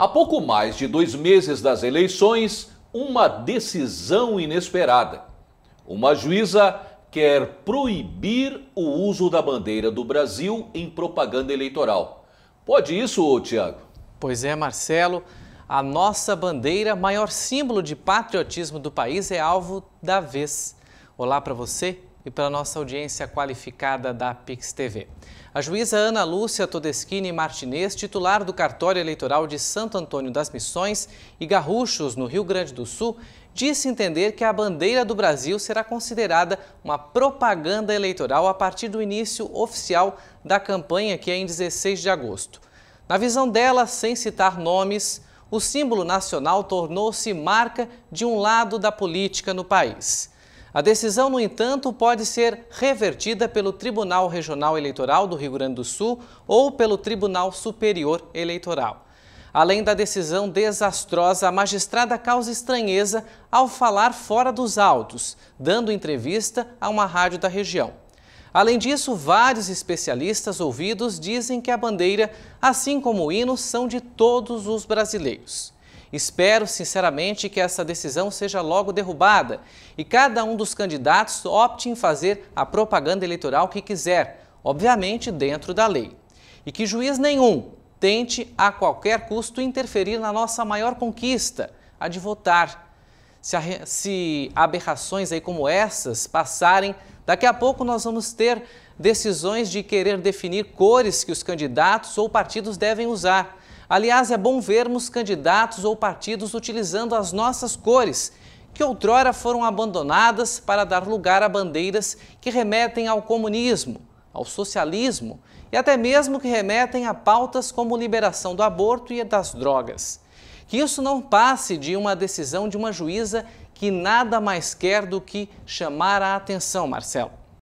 Há pouco mais de dois meses das eleições, uma decisão inesperada. Uma juíza quer proibir o uso da bandeira do Brasil em propaganda eleitoral. Pode isso, Tiago? Pois é, Marcelo. A nossa bandeira, maior símbolo de patriotismo do país, é alvo da vez. Olá para você e pela nossa audiência qualificada da Pix TV. A juíza Ana Lúcia Todeschini Martinez, titular do cartório eleitoral de Santo Antônio das Missões e Garruchos, no Rio Grande do Sul, disse entender que a bandeira do Brasil será considerada uma propaganda eleitoral a partir do início oficial da campanha, que é em 16 de agosto. Na visão dela, sem citar nomes, o símbolo nacional tornou-se marca de um lado da política no país. A decisão, no entanto, pode ser revertida pelo Tribunal Regional Eleitoral do Rio Grande do Sul ou pelo Tribunal Superior Eleitoral. Além da decisão desastrosa, a magistrada causa estranheza ao falar fora dos autos, dando entrevista a uma rádio da região. Além disso, vários especialistas ouvidos dizem que a bandeira, assim como o hino, são de todos os brasileiros. Espero sinceramente que essa decisão seja logo derrubada e cada um dos candidatos opte em fazer a propaganda eleitoral que quiser, obviamente dentro da lei. E que juiz nenhum tente a qualquer custo interferir na nossa maior conquista, a de votar. Se, aberrações aí como essas passarem, daqui a pouco nós vamos ter decisões de querer definir cores que os candidatos ou partidos devem usar. Aliás, é bom vermos candidatos ou partidos utilizando as nossas cores, que outrora foram abandonadas para dar lugar a bandeiras que remetem ao comunismo, ao socialismo e até mesmo que remetem a pautas como liberação do aborto e das drogas. Que isso não passe de uma decisão de uma juíza que nada mais quer do que chamar a atenção, Marcelo.